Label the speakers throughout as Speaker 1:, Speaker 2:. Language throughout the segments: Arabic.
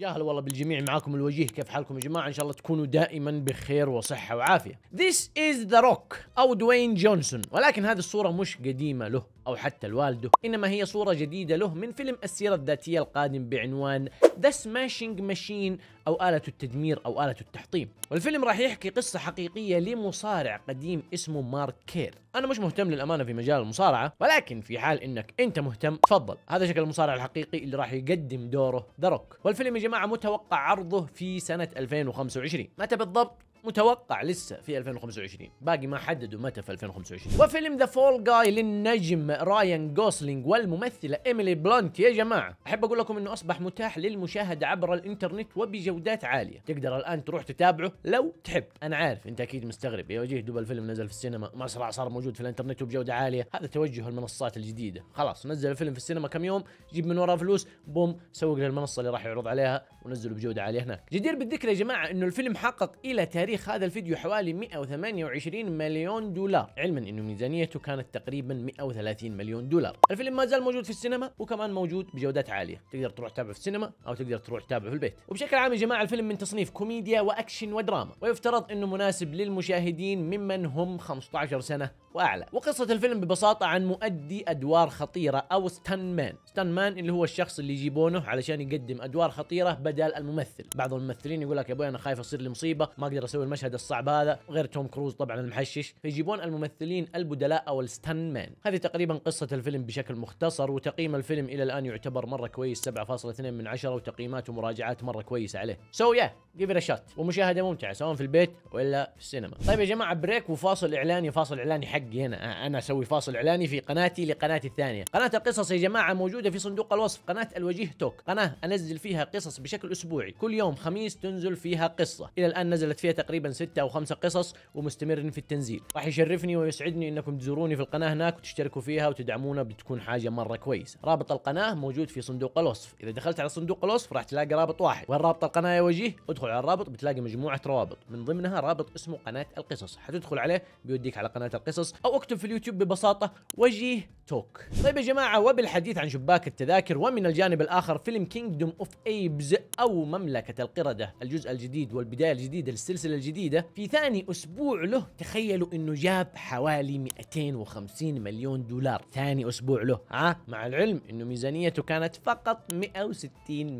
Speaker 1: يا هلا والله بالجميع معاكم الوجيه كيف حالكم يا جماعه ان شاء الله تكونوا دائما بخير وصحه وعافيه This is the rock او دوين جونسون ولكن هذه الصوره مش قديمه له أو حتى لوالده إنما هي صورة جديدة له من فيلم السيرة الذاتية القادم بعنوان ذا Smashing ماشين أو آلة التدمير أو آلة التحطيم والفيلم راح يحكي قصة حقيقية لمصارع قديم اسمه مارك كير أنا مش مهتم للأمانة في مجال المصارعة ولكن في حال إنك أنت مهتم تفضل هذا شكل المصارع الحقيقي اللي راح يقدم دوره درك والفيلم يا جماعة متوقع عرضه في سنة 2025 متى بالضبط متوقع لسه في 2025 باقي ما حددوا متى في 2025 وفيلم ذا فول جاي للنجم رايان جوسلينج والممثله ايميلي بلانت يا جماعه احب اقول لكم انه اصبح متاح للمشاهده عبر الانترنت وبجودات عاليه تقدر الان تروح تتابعه لو تحب انا عارف انت اكيد مستغرب يا وجيه دوب الفيلم نزل في السينما صار صار موجود في الانترنت وبجوده عاليه هذا توجه المنصات الجديده خلاص نزل الفيلم في السينما كم يوم جيب من وراه فلوس بوم سوق للمنصه اللي راح يعرض عليها ونزله بجوده عاليه هناك جدير بالذكر يا جماعه انه الفيلم حقق الى تاريخ تاريخ هذا الفيديو حوالي 128 مليون دولار علما انه ميزانيته كانت تقريبا 130 مليون دولار الفيلم ما زال موجود في السينما وكمان موجود بجودات عاليه تقدر تروح تتابعه في السينما او تقدر تروح تتابعه في البيت وبشكل عام يا جماعه الفيلم من تصنيف كوميديا واكشن ودراما ويفترض انه مناسب للمشاهدين ممن هم 15 سنه واعلى وقصه الفيلم ببساطه عن مؤدي ادوار خطيره او ستان مان ستان مان اللي هو الشخص اللي يجيبونه علشان يقدم ادوار خطيره بدل الممثل بعض الممثلين يقول لك يا ابوي انا خايف اصير لي مصيبه ما اقدر اسوي يسوي المشهد الصعب هذا غير توم كروز طبعا المحشش فيجيبون الممثلين البدلاء او الستان مان هذه تقريبا قصه الفيلم بشكل مختصر وتقييم الفيلم الى الان يعتبر مره كويس 7.2 من 10 وتقييمات ومراجعات مره كويسه عليه سو يا جيف ات شوت ومشاهده ممتعه سواء في البيت ولا في السينما طيب يا جماعه بريك وفاصل اعلاني فاصل اعلاني حقي هنا انا اسوي فاصل اعلاني في قناتي لقناتي الثانيه قناه القصص يا جماعه موجوده في صندوق الوصف قناه الوجيه توك قناه انزل فيها قصص بشكل اسبوعي كل يوم خميس تنزل فيها قصه الى الان نزلت فيها تقريبا تقريبا ستة أو خمسة قصص ومستمر في التنزيل راح يشرفني ويسعدني أنكم تزوروني في القناة هناك وتشتركوا فيها وتدعمونا بتكون حاجة مرة كويسة رابط القناة موجود في صندوق الوصف إذا دخلت على صندوق الوصف راح تلاقي رابط واحد وين رابط القناة يا وجيه ادخل على الرابط بتلاقي مجموعة روابط من ضمنها رابط اسمه قناة القصص حتدخل عليه بيوديك على قناة القصص أو اكتب في اليوتيوب ببساطة وجيه توك طيب يا جماعة وبالحديث عن شباك التذاكر ومن الجانب الآخر فيلم كينجدوم اوف ايبز أو مملكة القردة الجزء الجديد والبداية الجديدة للسلسلة الجديدة في ثاني أسبوع له تخيلوا أنه جاب حوالي 250 مليون دولار ثاني أسبوع له ها مع العلم أنه ميزانيته كانت فقط 160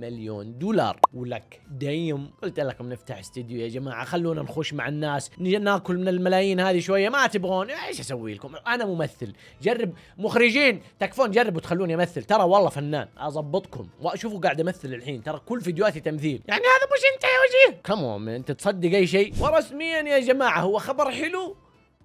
Speaker 1: مليون دولار ولك ديم قلت لكم نفتح استديو يا جماعة خلونا نخش مع الناس ناكل من الملايين هذه شوية ما تبغون ايش أسوي لكم أنا ممثل جرب مخرجين تكفون جربوا تخلوني أمثل ترى والله فنان أضبطكم وشوفوا قاعد أمثل الحين ترى كل فيديوهاتي تمثيل يعني هذا مش أنت يا وجيه كمون أنت تصدق أي شيء شيء ورسميا يا جماعة هو خبر حلو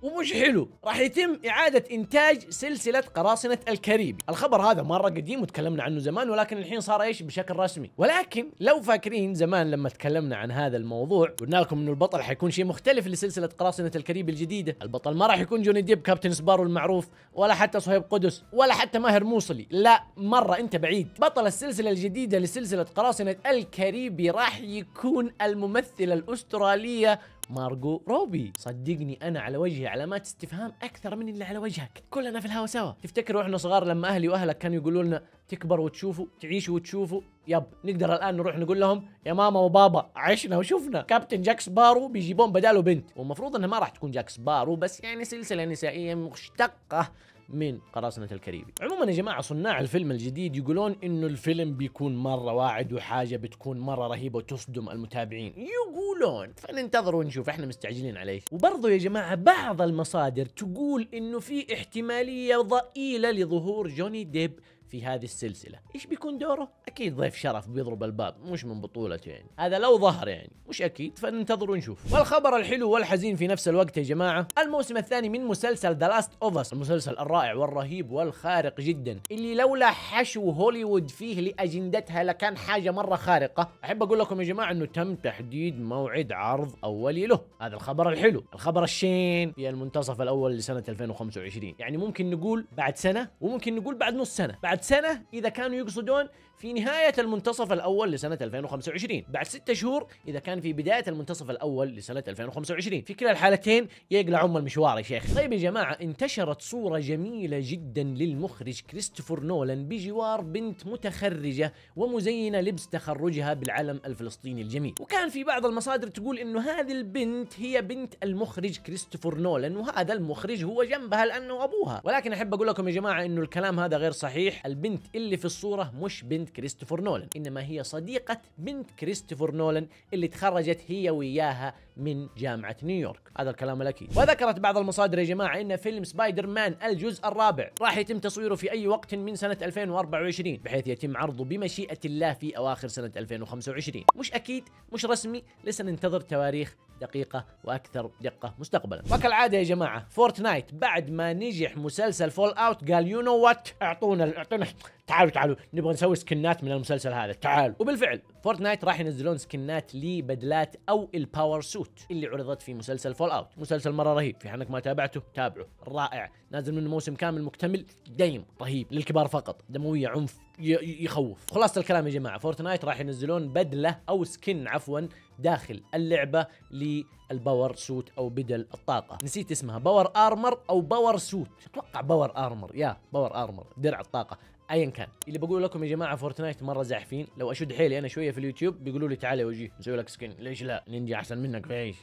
Speaker 1: ومش حلو راح يتم إعادة إنتاج سلسلة قراصنة الكاريبي الخبر هذا مرة قديم وتكلمنا عنه زمان ولكن الحين صار إيش بشكل رسمي ولكن لو فاكرين زمان لما تكلمنا عن هذا الموضوع قلنا لكم إنه البطل حيكون شيء مختلف لسلسلة قراصنة الكاريبي الجديدة البطل ما راح يكون جوني ديب كابتن سبارو المعروف ولا حتى صهيب قدس ولا حتى ماهر موصلي لا مرة أنت بعيد بطل السلسلة الجديدة لسلسلة قراصنة الكاريبي راح يكون الممثلة الأسترالية مارجو روبي صدقني انا على وجهي علامات استفهام اكثر من اللي على وجهك كلنا في الهوا سوا تفتكر واحنا صغار لما اهلي واهلك كانوا يقولوا لنا تكبر وتشوفوا تعيشوا وتشوفوا يب نقدر الان نروح نقول لهم يا ماما وبابا عشنا وشفنا كابتن جاك سبارو بيجيبون بداله بنت والمفروض انها ما راح تكون جاك سبارو بس يعني سلسله نسائيه مشتقه من قراصنة الكاريبي عموما يا جماعة صناع الفيلم الجديد يقولون انه الفيلم بيكون مرة واعد وحاجة بتكون مرة رهيبة وتصدم المتابعين يقولون فننتظر ونشوف احنا مستعجلين عليه وبرضو يا جماعة بعض المصادر تقول انه في احتمالية ضئيلة لظهور جوني ديب في هذه السلسلة ايش بيكون دوره اكيد ضيف شرف بيضرب الباب مش من بطولته يعني هذا لو ظهر يعني مش اكيد فننتظر ونشوف والخبر الحلو والحزين في نفس الوقت يا جماعة الموسم الثاني من مسلسل ذا لاست اوف اس المسلسل الرائع والرهيب والخارق جدا اللي لولا حشو هوليوود فيه لاجندتها لكان حاجة مرة خارقة احب اقول لكم يا جماعة انه تم تحديد موعد عرض اولي له هذا الخبر الحلو الخبر الشين في المنتصف الاول لسنة 2025 يعني ممكن نقول بعد سنة وممكن نقول بعد نص سنة بعد بعد سنة إذا كانوا يقصدون في نهاية المنتصف الأول لسنة 2025 بعد ستة شهور إذا كان في بداية المنتصف الأول لسنة 2025 في كلا الحالتين يقلع أم المشوار يا شيخ طيب يا جماعة انتشرت صورة جميلة جدا للمخرج كريستوفر نولان بجوار بنت متخرجة ومزينة لبس تخرجها بالعلم الفلسطيني الجميل وكان في بعض المصادر تقول أنه هذه البنت هي بنت المخرج كريستوفر نولان وهذا المخرج هو جنبها لأنه أبوها ولكن أحب أقول لكم يا جماعة أنه الكلام هذا غير صحيح البنت اللي في الصورة مش بنت كريستوفر نولان إنما هي صديقة بنت كريستوفر نولان اللي تخرجت هي وياها من جامعة نيويورك هذا الكلام الأكيد وذكرت بعض المصادر يا جماعة إن فيلم سبايدر مان الجزء الرابع راح يتم تصويره في أي وقت من سنة 2024 بحيث يتم عرضه بمشيئة الله في أواخر سنة 2025 مش أكيد مش رسمي لسه ننتظر تواريخ دقيقة وأكثر دقة مستقبلا وكالعادة يا جماعة فورتنايت بعد ما نجح مسلسل فول أوت قال يو نو وات اعطونا اعطونا تعالوا تعالوا نبغى نسوي سكنات من المسلسل هذا تعالوا وبالفعل فورتنايت راح ينزلون سكنات لبدلات او الباور سوت اللي عرضت في مسلسل فول اوت مسلسل مره رهيب في حالك ما تابعته تابعه رائع نازل منه موسم كامل مكتمل دايم رهيب للكبار فقط دمويه عنف يخوف خلاصة الكلام يا جماعة فورتنايت راح ينزلون بدلة أو سكن عفوا داخل اللعبة للباور سوت أو بدل الطاقة نسيت اسمها باور آرمر أو باور سوت أتوقع باور آرمر يا باور آرمر درع الطاقة ايا كان اللي بقول لكم يا جماعه فورتنايت مره زاحفين لو اشد حيلي انا شويه في اليوتيوب بيقولوا لي تعال يا وجيه نسوي لك سكن ليش لا نينجا احسن منك في ايش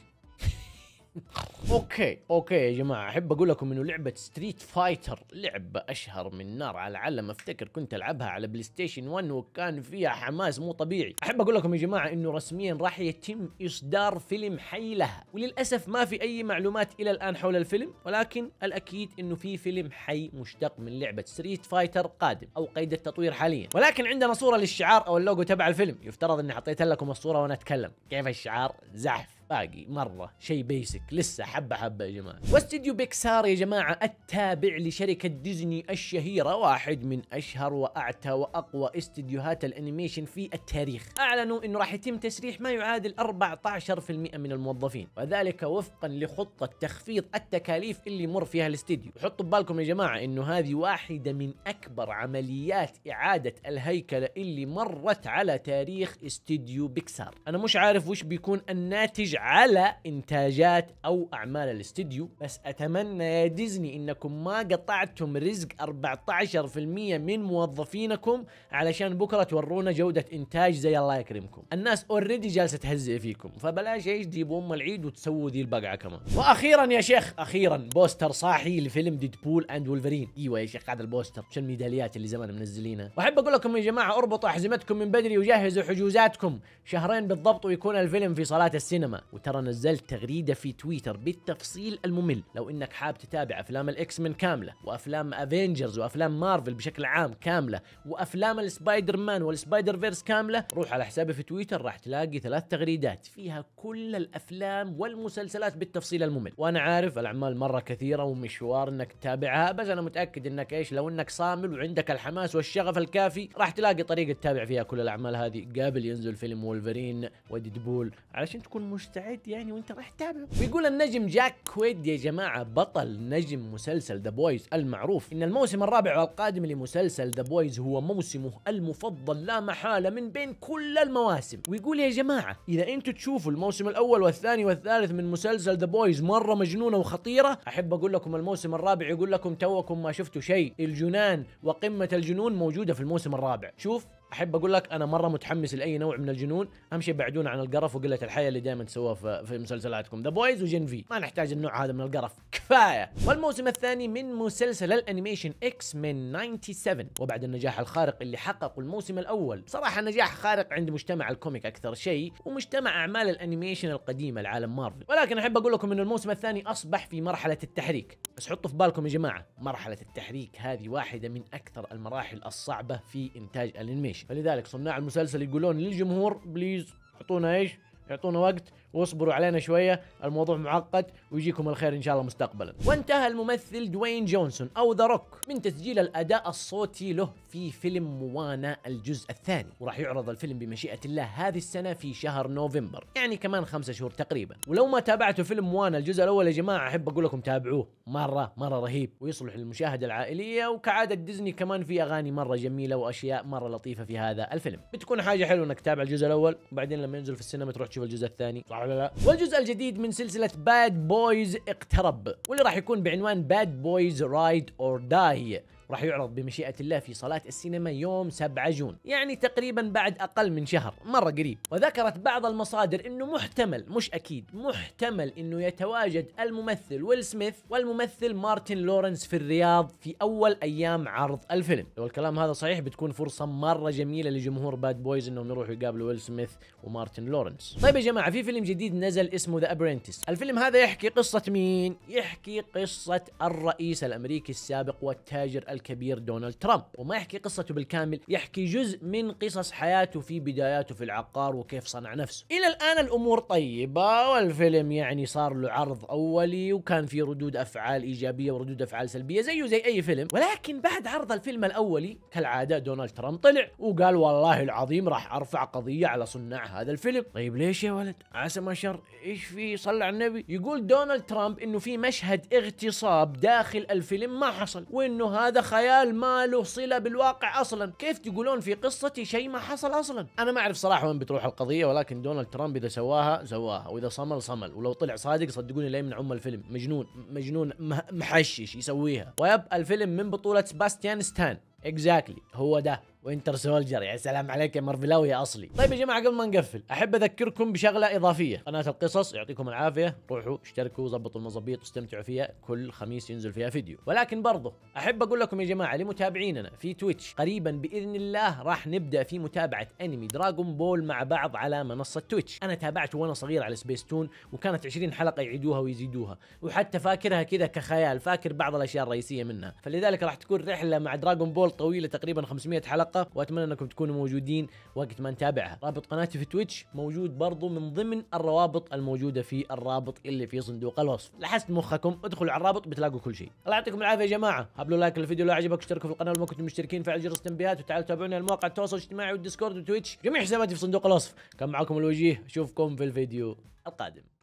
Speaker 1: اوكي اوكي يا جماعه احب اقول لكم انه لعبه ستريت فايتر لعبه اشهر من نار على العلم افتكر كنت العبها على بلاي ستيشن 1 وكان فيها حماس مو طبيعي احب اقول لكم يا جماعه انه رسميا راح يتم اصدار فيلم حي لها وللاسف ما في اي معلومات الى الان حول الفيلم ولكن الاكيد انه في فيلم حي مشتق من لعبه ستريت فايتر قادم او قيد التطوير حاليا ولكن عندنا صوره للشعار او اللوجو تبع الفيلم يفترض اني حطيت لكم الصوره وانا اتكلم كيف الشعار زحف باقي مره شيء بيسك لسه حبه حبه يا جماعه واستديو بيكسار يا جماعه التابع لشركه ديزني الشهيره واحد من اشهر واعتى واقوى استديوهات الانيميشن في التاريخ اعلنوا انه راح يتم تسريح ما يعادل 14% من الموظفين وذلك وفقا لخطه تخفيض التكاليف اللي يمر فيها الاستديو وحطوا ببالكم يا جماعه انه هذه واحده من اكبر عمليات اعاده الهيكله اللي مرت على تاريخ استديو بيكسار انا مش عارف وش بيكون الناتج على انتاجات او اعمال الاستديو بس اتمنى يا ديزني انكم ما قطعتم رزق 14% من موظفينكم علشان بكره تورونا جوده انتاج زي الله يكرمكم الناس اوريدي جالسه تهزئ فيكم فبلاش ايش تجيبوا ام العيد وتسووا ذي البقعه كمان واخيرا يا شيخ اخيرا بوستر صاحي لفيلم ديدبول اند ولفرين ايوه يا شيخ هذا البوستر شو الميداليات اللي زمان منزلينها واحب اقول لكم يا جماعه اربطوا احزمتكم من بدري وجهزوا حجوزاتكم شهرين بالضبط ويكون الفيلم في صلاه السينما وترى نزلت تغريده في تويتر بالتفصيل الممل لو انك حاب تتابع افلام الاكس من كامله وافلام افنجرز وافلام مارفل بشكل عام كامله وافلام السبايدر مان والسبايدر فيرس كامله روح على حسابي في تويتر راح تلاقي ثلاث تغريدات فيها كل الافلام والمسلسلات بالتفصيل الممل وانا عارف الاعمال مره كثيره ومشوار انك تتابعها بس انا متاكد انك ايش لو انك صامل وعندك الحماس والشغف الكافي راح تلاقي طريقه تتابع فيها كل الاعمال هذه قبل ينزل فيلم وولفرين وديدبول علشان تكون مشترك مستعد يعني وانت رايح تتابعه ويقول النجم جاك كويد يا جماعه بطل نجم مسلسل ذا بويز المعروف ان الموسم الرابع والقادم لمسلسل ذا بويز هو موسمه المفضل لا محاله من بين كل المواسم ويقول يا جماعه اذا انتم تشوفوا الموسم الاول والثاني والثالث من مسلسل ذا بويز مره مجنونه وخطيره احب اقول لكم الموسم الرابع يقول لكم توكم ما شفتوا شيء الجنان وقمه الجنون موجوده في الموسم الرابع شوف احب اقول لك انا مره متحمس لاي نوع من الجنون اهم شيء بعدونا عن القرف وقله الحياه اللي دائما تسووها في مسلسلاتكم ذا بويز وجن في ما نحتاج النوع هذا من القرف كفايه والموسم الثاني من مسلسل الانيميشن اكس من 97 وبعد النجاح الخارق اللي حققه الموسم الاول صراحه نجاح خارق عند مجتمع الكوميك اكثر شيء ومجتمع اعمال الانيميشن القديمه لعالم مارفل ولكن احب اقول لكم ان الموسم الثاني اصبح في مرحله التحريك بس حطوا في بالكم يا جماعه مرحله التحريك هذه واحده من اكثر المراحل الصعبه في انتاج الانيميشن فلذلك صناع المسلسل يقولون للجمهور بليز اعطونا ايش؟ يعطونا وقت واصبروا علينا شويه الموضوع معقد ويجيكم الخير ان شاء الله مستقبلا وانتهى الممثل دوين جونسون او ذا روك من تسجيل الاداء الصوتي له في فيلم موانا الجزء الثاني وراح يعرض الفيلم بمشيئه الله هذه السنه في شهر نوفمبر يعني كمان خمسة شهور تقريبا ولو ما تابعتوا فيلم موانا الجزء الاول يا جماعه احب اقول لكم تابعوه مره مره رهيب ويصلح للمشاهده العائليه وكعاده ديزني كمان في اغاني مره جميله واشياء مره لطيفه في هذا الفيلم بتكون حاجه حلوه انك تتابع الجزء الاول وبعدين لما ينزل في السينما تروح تشوف الجزء الثاني راح ولا لا والجزء الجديد من سلسله باد بويز اقترب واللي راح يكون بعنوان باد بويز رايد اور داي راح يعرض بمشيئة الله في صالات السينما يوم 7 جون يعني تقريبا بعد أقل من شهر مرة قريب وذكرت بعض المصادر أنه محتمل مش أكيد محتمل أنه يتواجد الممثل ويل سميث والممثل مارتن لورنس في الرياض في أول أيام عرض الفيلم لو الكلام هذا صحيح بتكون فرصة مرة جميلة لجمهور باد بويز أنهم يروحوا يقابلوا ويل سميث ومارتن لورنس طيب يا جماعة في فيلم جديد نزل اسمه ذا أبرنتس الفيلم هذا يحكي قصة مين؟ يحكي قصة الرئيس الأمريكي السابق والتاجر الكبير دونالد ترامب وما يحكي قصته بالكامل يحكي جزء من قصص حياته في بداياته في العقار وكيف صنع نفسه إلى الآن الأمور طيبة والفيلم يعني صار له عرض أولي وكان في ردود أفعال إيجابية وردود أفعال سلبية زيه زي أي فيلم ولكن بعد عرض الفيلم الأولي كالعادة دونالد ترامب طلع وقال والله العظيم راح أرفع قضية على صناع هذا الفيلم طيب ليش يا ولد عسى ما شر إيش في صلى على النبي يقول دونالد ترامب إنه في مشهد اغتصاب داخل الفيلم ما حصل وإنه هذا خيال ما له صله بالواقع اصلا كيف تقولون في قصتي شيء ما حصل اصلا انا ما اعرف صراحه وين بتروح القضيه ولكن دونالد ترامب اذا سواها سواها واذا صمل صمل ولو طلع صادق صدقوني لا يمنع ام الفيلم مجنون مجنون محشش يسويها ويب الفيلم من بطوله سباستيان ستان اكزاكتلي exactly. هو ده وينتر سولجر يا يعني سلام عليك يا مارفلاوي يا اصلي طيب يا جماعه قبل ما نقفل احب اذكركم بشغله اضافيه قناه القصص يعطيكم العافيه روحوا اشتركوا ظبطوا المظابيط واستمتعوا فيها كل خميس ينزل فيها فيديو ولكن برضه احب اقول لكم يا جماعه لمتابعيننا في تويتش قريبا باذن الله راح نبدا في متابعه انمي دراغون بول مع بعض على منصه تويتش انا تابعت وانا صغير على سبيس تون وكانت 20 حلقه يعيدوها ويزيدوها وحتى فاكرها كذا كخيال فاكر بعض الاشياء الرئيسيه منها فلذلك راح تكون رحله مع دراغون بول طويله تقريبا 500 حلقه الحلقه واتمنى انكم تكونوا موجودين وقت ما نتابعها رابط قناتي في تويتش موجود برضو من ضمن الروابط الموجوده في الرابط اللي في صندوق الوصف لحست مخكم ادخلوا على الرابط بتلاقوا كل شيء الله يعطيكم العافيه يا جماعه هبلوا لايك للفيديو لو عجبك اشتركوا في القناه لو ما كنتم مشتركين فعل جرس التنبيهات وتعالوا تابعونا على مواقع التواصل الاجتماعي والديسكورد وتويتش جميع حساباتي في صندوق الوصف كان معكم الوجيه اشوفكم في الفيديو القادم